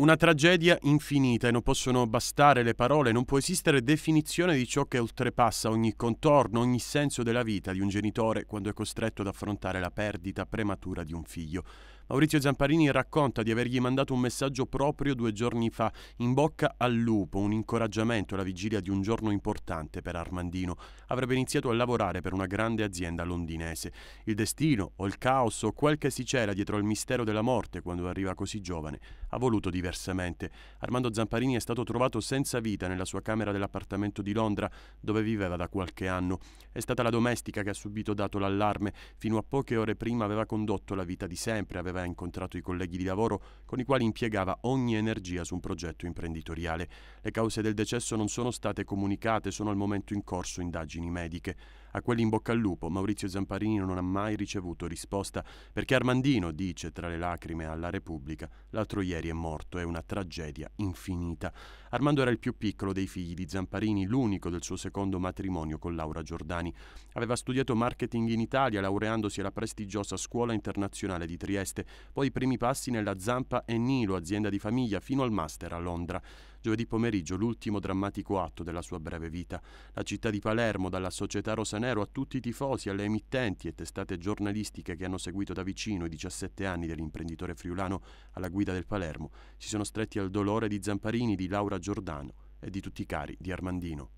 Una tragedia infinita e non possono bastare le parole, non può esistere definizione di ciò che oltrepassa ogni contorno, ogni senso della vita di un genitore quando è costretto ad affrontare la perdita prematura di un figlio. Maurizio Zamparini racconta di avergli mandato un messaggio proprio due giorni fa, in bocca al lupo, un incoraggiamento alla vigilia di un giorno importante per Armandino. Avrebbe iniziato a lavorare per una grande azienda londinese. Il destino, o il caos, o quel che si cela dietro al mistero della morte quando arriva così giovane, ha voluto diversare diversamente. Armando Zamparini è stato trovato senza vita nella sua camera dell'appartamento di Londra, dove viveva da qualche anno. È stata la domestica che ha subito dato l'allarme. Fino a poche ore prima aveva condotto la vita di sempre, aveva incontrato i colleghi di lavoro con i quali impiegava ogni energia su un progetto imprenditoriale. Le cause del decesso non sono state comunicate, sono al momento in corso indagini mediche. A quelli in bocca al lupo Maurizio Zamparini non ha mai ricevuto risposta perché Armandino dice tra le lacrime alla Repubblica l'altro ieri è morto, è una tragedia infinita. Armando era il più piccolo dei figli di Zamparini, l'unico del suo secondo matrimonio con Laura Giordani. Aveva studiato marketing in Italia laureandosi alla prestigiosa Scuola Internazionale di Trieste, poi i primi passi nella Zampa e Nilo, azienda di famiglia, fino al master a Londra. Giovedì pomeriggio l'ultimo drammatico atto della sua breve vita. La città di Palermo, dalla società rosanero a tutti i tifosi, alle emittenti e testate giornalistiche che hanno seguito da vicino i 17 anni dell'imprenditore friulano alla guida del Palermo, si sono stretti al dolore di Zamparini, di Laura Giordano e di tutti i cari di Armandino.